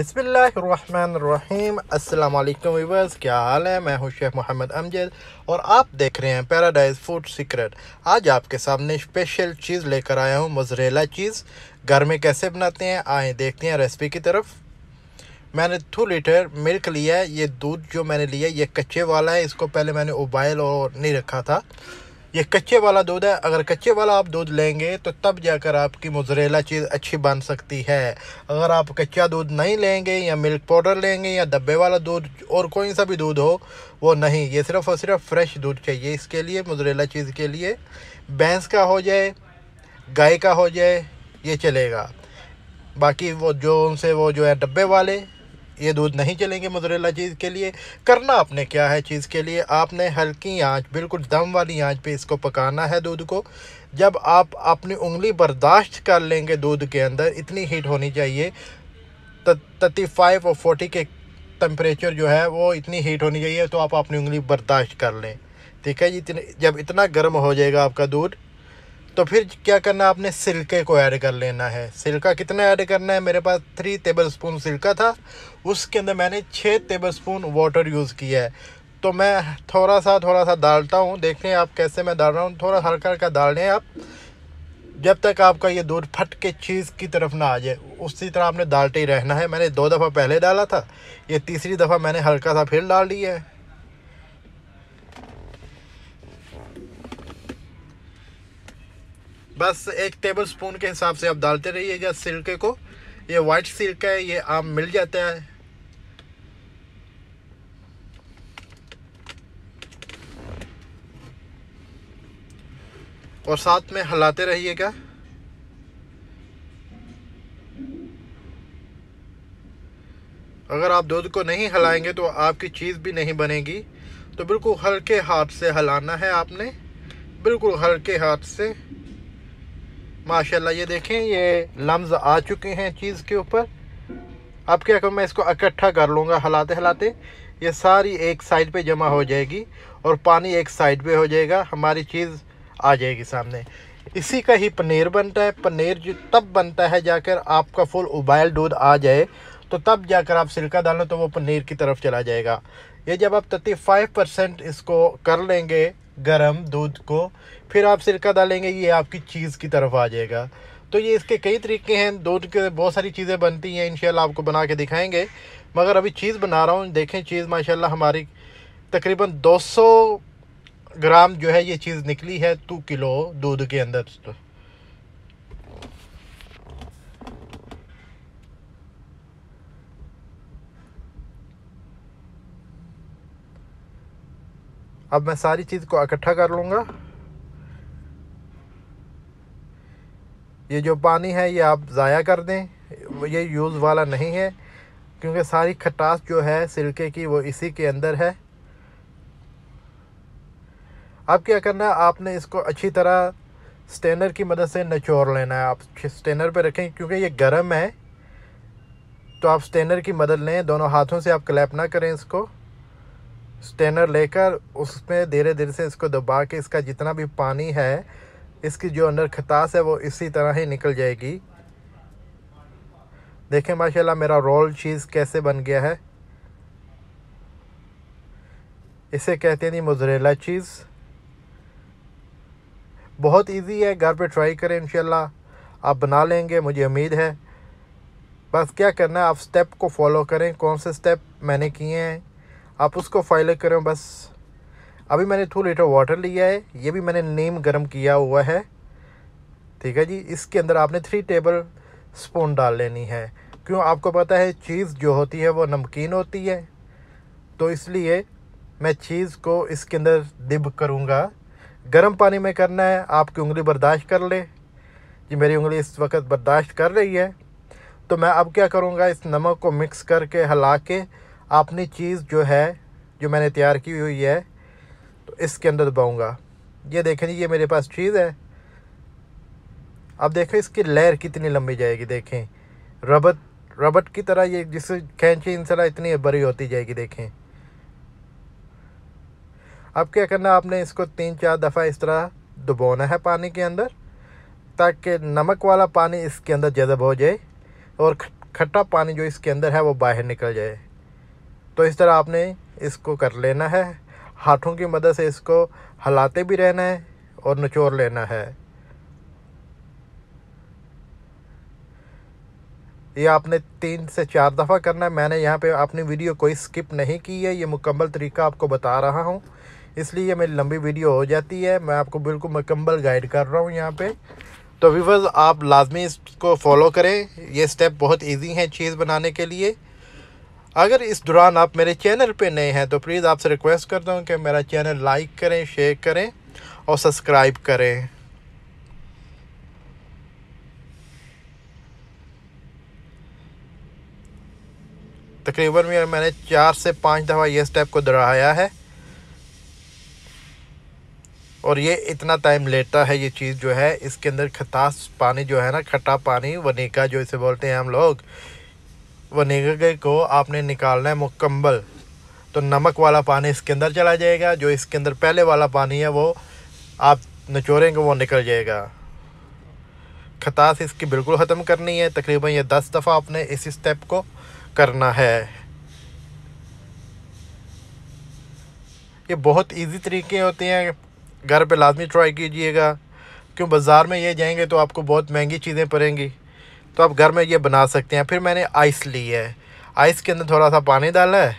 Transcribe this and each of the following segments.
बिसमीम अल्लाम वीवर्स क्या हाल है मैं हूं शेख मोहम्मद अमजद और आप देख रहे हैं पैराडाइज फूड सीक्रेट आज आपके सामने स्पेशल चीज़ लेकर आया हूं मोजरेला चीज़ घर में कैसे बनाते हैं आए देखते हैं रेसिपी की तरफ मैंने टू लीटर मिल्क लिया है ये दूध जो मैंने लिया ये कच्चे वाला है इसको पहले मैंने उबाइल और नहीं रखा था ये कच्चे वाला दूध है अगर कच्चे वाला आप दूध लेंगे तो तब जाकर आपकी मुजरेला चीज़ अच्छी बन सकती है अगर आप कच्चा दूध नहीं लेंगे या मिल्क पाउडर लेंगे या डब्बे वाला दूध और कोई सा भी दूध हो वो नहीं ये सिर्फ और सिर्फ फ्रेश दूध चाहिए इसके लिए मुजरेला चीज़ के लिए भैंस का हो जाए गाय का हो जाए ये चलेगा बाकी वो जो उनसे वो जो है डब्बे वाले ये दूध नहीं चलेंगे मजरेला चीज़ के लिए करना आपने क्या है चीज़ के लिए आपने हल्की आँच बिल्कुल दम वाली आँच पर इसको पकाना है दूध को जब आप अपनी उंगली बर्दाश्त कर लेंगे दूध के अंदर इतनी हीट होनी चाहिए थर्टी फाइव और फोर्टी के टम्परेचर जो है वो इतनी हीट होनी चाहिए तो आप अपनी उंगली बर्दाश्त कर लें ठीक है जी जब इतना गर्म हो जाएगा आपका दूध तो फिर क्या करना आपने सिल्के को ऐड कर लेना है सिल्का कितना ऐड करना है मेरे पास थ्री टेबल स्पून सिल्का था उसके अंदर मैंने छः टेबल स्पून वाटर यूज़ किया है तो मैं थोड़ा सा थोड़ा सा डालता हूँ देख हैं आप कैसे मैं डाल रहा हूँ थोड़ा हल्का हल्का डाल रहे हैं आप जब तक आपका ये दूध फट के चीज़ की तरफ ना आ जाए उसी तरह आपने डालते ही रहना है मैंने दो दफ़ा पहले डाला था ये तीसरी दफ़ा मैंने हल्का सा फिर डाल दिया है बस एक टेबल स्पून के हिसाब से आप डालते रहिएगा सिरके को ये वाइट सिल्क है ये आम मिल जाता है और साथ में हलाते रहिएगा अगर आप दूध को नहीं हलाएंगे तो आपकी चीज़ भी नहीं बनेगी तो बिल्कुल हल्के हाथ से हलाना है आपने बिल्कुल हल्के हाथ से माशाल्लाह ये देखें ये लम्ब आ चुके हैं चीज़ के ऊपर अब क्या करूँ मैं इसको इकट्ठा कर लूँगा हलाते हलाते ये सारी एक साइड पे जमा हो जाएगी और पानी एक साइड पे हो जाएगा हमारी चीज़ आ जाएगी सामने इसी का ही पनीर बनता है पनीर जो तब बनता है जाकर आपका फुल उबाइल दूध आ जाए तो तब जाकर आप सिलका डालें तो वो पनीर की तरफ चला जाएगा ये जब आप थर्टी फाइव परसेंट इसको कर लेंगे गरम दूध को फिर आप सिरका डालेंगे ये आपकी चीज़ की तरफ आ जाएगा तो ये इसके कई तरीके हैं दूध के बहुत सारी चीज़ें बनती हैं इन आपको बना के दिखाएँगे मगर अभी चीज़ बना रहा हूँ देखें चीज़ माशा हमारी तकरीबन 200 ग्राम जो है ये चीज़ निकली है टू किलो दूध के अंदर अब मैं सारी चीज़ को इकट्ठा कर लूँगा ये जो पानी है ये आप ज़ाया कर दें ये यूज़ वाला नहीं है क्योंकि सारी खटास जो है सिल्के की वो इसी के अंदर है अब क्या करना है आपने इसको अच्छी तरह स्टेनर की मदद से नचोड़ लेना है आप स्टेनर पे रखें क्योंकि ये गर्म है तो आप स्टेनर की मदद लें दोनों हाथों से आप क्लैप ना करें इसको स्टेनर लेकर उसमें धीरे धीरे से इसको दबा के इसका जितना भी पानी है इसकी जो अंदर खतास है वो इसी तरह ही निकल जाएगी देखें माशाल्लाह मेरा रोल चीज़ कैसे बन गया है इसे कहते हैं जी चीज़ बहुत इजी है घर पे ट्राई करें इंशाल्लाह आप बना लेंगे मुझे उम्मीद है बस क्या करना है आप स्टेप को फॉलो करें कौन से स्टेप मैंने किए हैं आप उसको फाइल करें बस अभी मैंने टू लीटर वाटर लिया है ये भी मैंने नीम गर्म किया हुआ है ठीक है जी इसके अंदर आपने थ्री टेबल स्पून डाल लेनी है क्यों आपको पता है चीज़ जो होती है वो नमकीन होती है तो इसलिए मैं चीज़ को इसके अंदर डिब करूँगा गर्म पानी में करना है आपकी उंगली बर्दाश्त कर ले जी मेरी उंगली इस वक्त बर्दाश्त कर रही है तो मैं अब क्या करूँगा इस नमक को मिक्स करके हला के अपनी चीज़ जो है जो मैंने तैयार की हुई है तो इसके अंदर दबाऊँगा ये देखें ये मेरे पास चीज़ है अब देखें इसकी लेयर कितनी लंबी जाएगी देखें रबत रबट की तरह ये जिसे खींचे इंसला इतनी बड़ी होती जाएगी देखें अब क्या करना आपने इसको तीन चार दफ़ा इस तरह दुबोना है पानी के अंदर ताकि नमक वाला पानी इसके अंदर जज़ब हो जाए और खट्टा पानी जो इसके अंदर है वो बाहर निकल जाए तो इस तरह आपने इसको कर लेना है हाथों की मदद से इसको हलाते भी रहना है और निचोड़ लेना है ये आपने तीन से चार दफ़ा करना है मैंने यहाँ पे अपनी वीडियो कोई स्किप नहीं की है ये मुकम्मल तरीका आपको बता रहा हूँ इसलिए मेरी लंबी वीडियो हो जाती है मैं आपको बिल्कुल मुकम्मल गाइड कर रहा हूँ यहाँ पे तो व्यूवर्स आप लाजमी इसको फॉलो करें ये स्टेप बहुत इजी हैं चीज़ बनाने के लिए अगर इस दौरान आप मेरे चैनल पे नए हैं तो प्लीज़ आपसे रिक्वेस्ट करता हूँ कि मेरा चैनल लाइक करें शेयर करें और सब्सक्राइब करें तकरीबन में मैंने चार से पाँच दफ़ा ये स्टेप को दोहराया है और ये इतना टाइम लेता है ये चीज़ जो है इसके अंदर खटास पानी जो है ना खट्टा पानी वनीका जो इसे बोलते हैं हम लोग वनेगर को आपने निकालना है मुकम्मल तो नमक वाला पानी इसके अंदर चला जाएगा जो इसके अंदर पहले वाला पानी है वो आप निचोड़ेंगे वो निकल जाएगा खतास इसकी बिल्कुल ख़त्म करनी है तकरीबन ये दस दफ़ा आपने इस स्टेप को करना है ये बहुत इजी तरीके होते हैं घर पे लाजमी ट्राई कीजिएगा क्यों बाज़ार में ये जाएंगे तो आपको बहुत महंगी चीज़ें पड़ेंगी तो आप घर में ये बना सकते हैं फिर मैंने आइस ली है आइस के अंदर थोड़ा सा पानी डाला है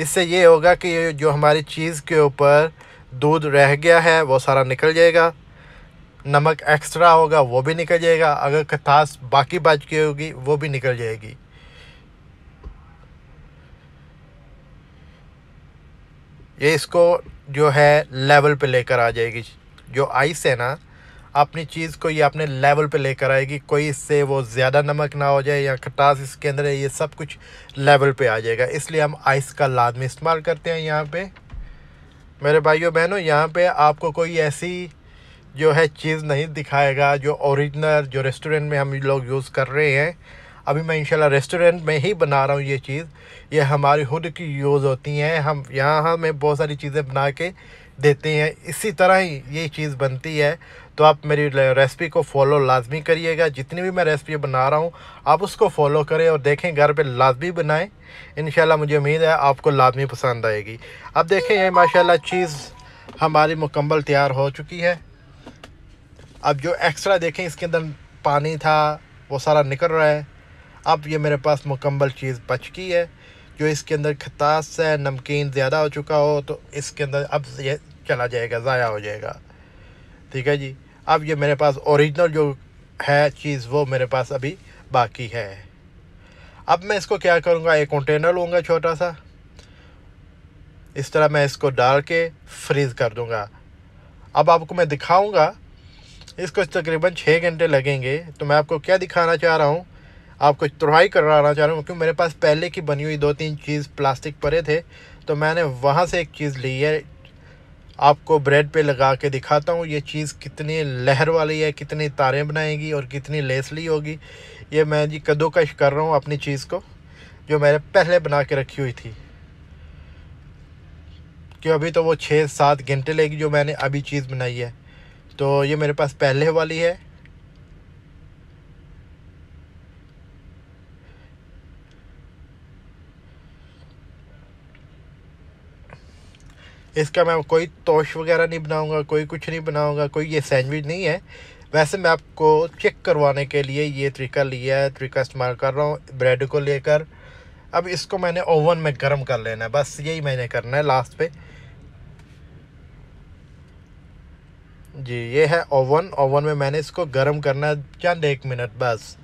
इससे ये होगा कि जो हमारी चीज़ के ऊपर दूध रह गया है वो सारा निकल जाएगा नमक एक्स्ट्रा होगा वो भी निकल जाएगा अगर कथास बाकी बच गई होगी वो भी निकल जाएगी ये इसको जो है लेवल पे लेकर आ जाएगी जो आइस है ना अपनी चीज़ को ये अपने लेवल पे लेकर आएगी कोई इससे वो ज़्यादा नमक ना हो जाए या खटास इसके अंदर है ये सब कुछ लेवल पे आ जाएगा इसलिए हम आइस का लादमी इस्तेमाल करते हैं यहाँ पे मेरे भाइयों बहनों यहाँ पे आपको कोई ऐसी जो है चीज़ नहीं दिखाएगा जो ओरिजिनल जो रेस्टोरेंट में हम लोग यूज़ कर रहे हैं अभी मैं इंशाल्लाह रेस्टोरेंट में ही बना रहा हूँ ये चीज़ ये हमारी खुद की यूज़ होती हैं हम यहाँ हमें बहुत सारी चीज़ें बना के देते हैं इसी तरह ही ये चीज़ बनती है तो आप मेरी रेसिपी को फॉलो लाजमी करिएगा जितनी भी मैं रेसिपी बना रहा हूँ आप उसको फॉलो करें और देखें घर पे लाजमी बनाएं इन मुझे उम्मीद है आपको लाजमी पसंद आएगी अब देखें ये माशाल्लाह चीज़ हमारी मुकम्मल तैयार हो चुकी है अब जो एक्स्ट्रा देखें इसके अंदर पानी था वो सारा निकल रहा है अब ये मेरे पास मुकम्मल चीज़ बच गई है जो इसके अंदर खतास है नमकीन ज़्यादा हो चुका हो तो इसके अंदर अब ये चला जाएगा ज़ाया हो जाएगा ठीक है जी अब ये मेरे पास ओरिजिनल जो है चीज़ वो मेरे पास अभी बाकी है अब मैं इसको क्या करूँगा एक कंटेनर लूँगा छोटा सा इस तरह मैं इसको डाल के फ्रीज़ कर दूँगा अब आपको मैं दिखाऊँगा इसको तकरीबन छः घंटे लगेंगे तो मैं आपको क्या दिखाना चाह रहा हूँ आपको तुरहाई करवाना चाह रहा हूँ क्योंकि मेरे पास पहले की बनी हुई दो तीन चीज़ प्लास्टिक परे थे तो मैंने वहाँ से एक चीज़ ली है आपको ब्रेड पे लगा के दिखाता हूँ ये चीज़ कितनी लहर वाली है कितनी तारें बनाएगी और कितनी लेसली होगी ये मैं जी कद्दूकश कर रहा हूँ अपनी चीज़ को जो मैंने पहले बना के रखी हुई थी क्यों अभी तो वो छः सात घंटे लेगी जो मैंने अभी चीज़ बनाई है तो ये मेरे पास पहले वाली है इसका मैं कोई तोश वगैरह नहीं बनाऊंगा कोई कुछ नहीं बनाऊंगा कोई ये सैंडविच नहीं है वैसे मैं आपको चेक करवाने के लिए ये तरीका लिया है तरीका इस्तेमाल कर रहा हूँ ब्रेड को लेकर अब इसको मैंने ओवन में गर्म कर लेना है बस यही मैंने करना है लास्ट पे जी ये है ओवन ओवन में मैंने इसको गर्म करना है चंद एक मिनट बस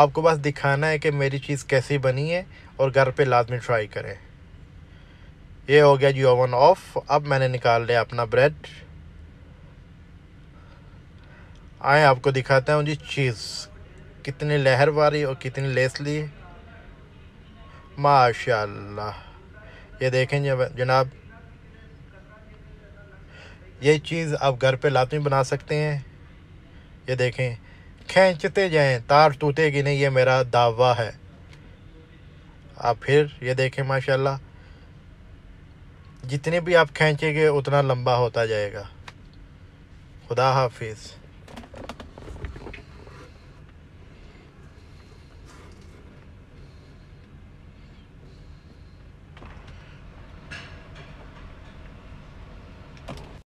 आपको बस दिखाना है कि मेरी चीज़ कैसी बनी है और घर पे लाजमी ट्राई करें ये हो गया जी ओवन ऑफ अब मैंने निकाल लिया अपना ब्रेड आए आपको दिखाता हूँ जी चीज़ कितनी लहर वाली और कितनी लेसली माशा ये देखें जनाब ये चीज़ आप घर पे लाजमी बना सकते हैं ये देखें खींचते जाएं तार टूटेगी नहीं ये मेरा दावा है आप फिर ये देखें माशाल्लाह जितने भी आप खींचेंगे उतना लंबा होता जाएगा खुदा हाफिज़